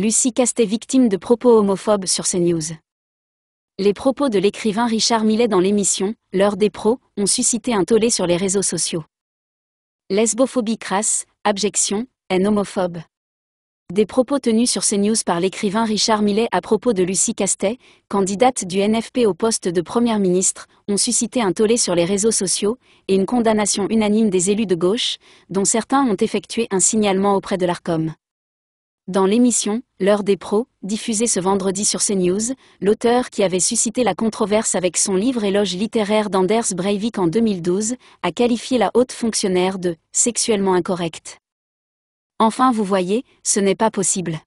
Lucie Castet victime de propos homophobes sur CNews. Les propos de l'écrivain Richard Millet dans l'émission L'heure des pros ont suscité un tollé sur les réseaux sociaux. Lesbophobie crasse, abjection, haine homophobe. Des propos tenus sur CNews par l'écrivain Richard Millet à propos de Lucie Castet, candidate du NFP au poste de Première ministre, ont suscité un tollé sur les réseaux sociaux et une condamnation unanime des élus de gauche, dont certains ont effectué un signalement auprès de l'ARCOM. Dans l'émission L'heure des pros, diffusée ce vendredi sur CNews, l'auteur qui avait suscité la controverse avec son livre Éloge littéraire d'Anders Breivik en 2012 a qualifié la haute fonctionnaire de sexuellement incorrecte. Enfin, vous voyez, ce n'est pas possible.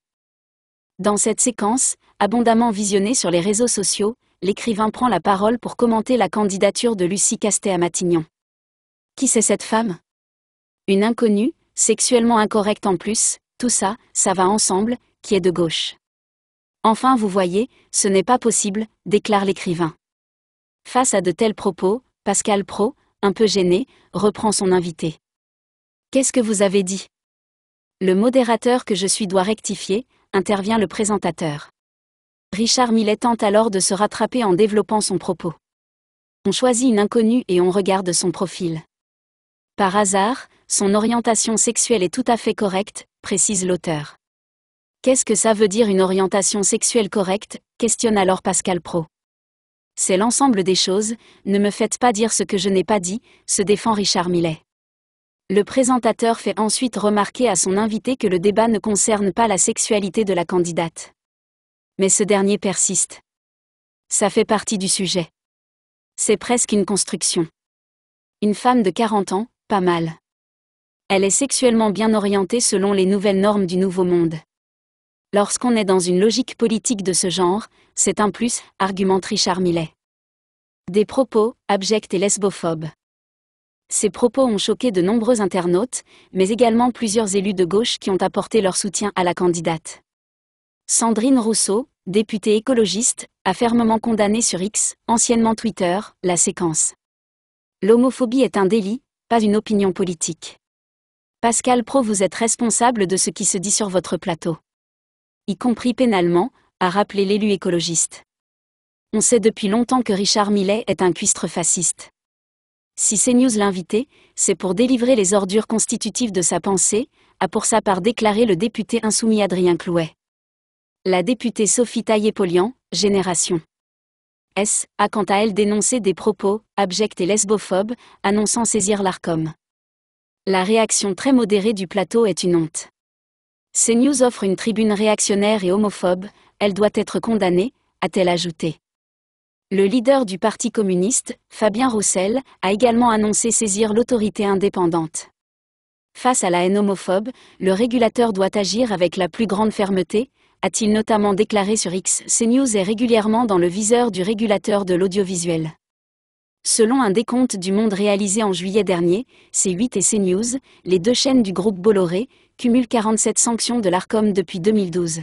Dans cette séquence, abondamment visionnée sur les réseaux sociaux, l'écrivain prend la parole pour commenter la candidature de Lucie Castet à Matignon. Qui c'est cette femme Une inconnue, sexuellement incorrecte en plus, tout ça, ça va ensemble, qui est de gauche. Enfin vous voyez, ce n'est pas possible, déclare l'écrivain. Face à de tels propos, Pascal Pro, un peu gêné, reprend son invité. Qu'est-ce que vous avez dit Le modérateur que je suis doit rectifier, intervient le présentateur. Richard Millet tente alors de se rattraper en développant son propos. On choisit une inconnue et on regarde son profil. Par hasard, son orientation sexuelle est tout à fait correcte, précise l'auteur. Qu'est-ce que ça veut dire une orientation sexuelle correcte questionne alors Pascal Pro. C'est l'ensemble des choses, ne me faites pas dire ce que je n'ai pas dit, se défend Richard Millet. Le présentateur fait ensuite remarquer à son invité que le débat ne concerne pas la sexualité de la candidate. Mais ce dernier persiste. Ça fait partie du sujet. C'est presque une construction. Une femme de 40 ans, pas mal elle est sexuellement bien orientée selon les nouvelles normes du Nouveau Monde. Lorsqu'on est dans une logique politique de ce genre, c'est un plus, argumente Richard Millet. Des propos, abjects et lesbophobes. Ces propos ont choqué de nombreux internautes, mais également plusieurs élus de gauche qui ont apporté leur soutien à la candidate. Sandrine Rousseau, députée écologiste, a fermement condamné sur X, anciennement Twitter, la séquence. L'homophobie est un délit, pas une opinion politique. Pascal Pro, vous êtes responsable de ce qui se dit sur votre plateau. Y compris pénalement, a rappelé l'élu écologiste. On sait depuis longtemps que Richard Millet est un cuistre fasciste. Si CNews l'invitait, c'est pour délivrer les ordures constitutives de sa pensée, a pour sa part déclaré le député insoumis Adrien Clouet. La députée Sophie Taillé-Polian, Génération. S, a quant à elle dénoncé des propos, abjects et lesbophobes, annonçant saisir l'ARCOM. La réaction très modérée du plateau est une honte. CNews offre une tribune réactionnaire et homophobe, elle doit être condamnée, a-t-elle ajouté. Le leader du Parti communiste, Fabien Roussel, a également annoncé saisir l'autorité indépendante. Face à la haine homophobe, le régulateur doit agir avec la plus grande fermeté, a-t-il notamment déclaré sur X. CNews est régulièrement dans le viseur du régulateur de l'audiovisuel. Selon un décompte du Monde réalisé en juillet dernier, C8 et CNews, les deux chaînes du groupe Bolloré, cumulent 47 sanctions de l'ARCOM depuis 2012.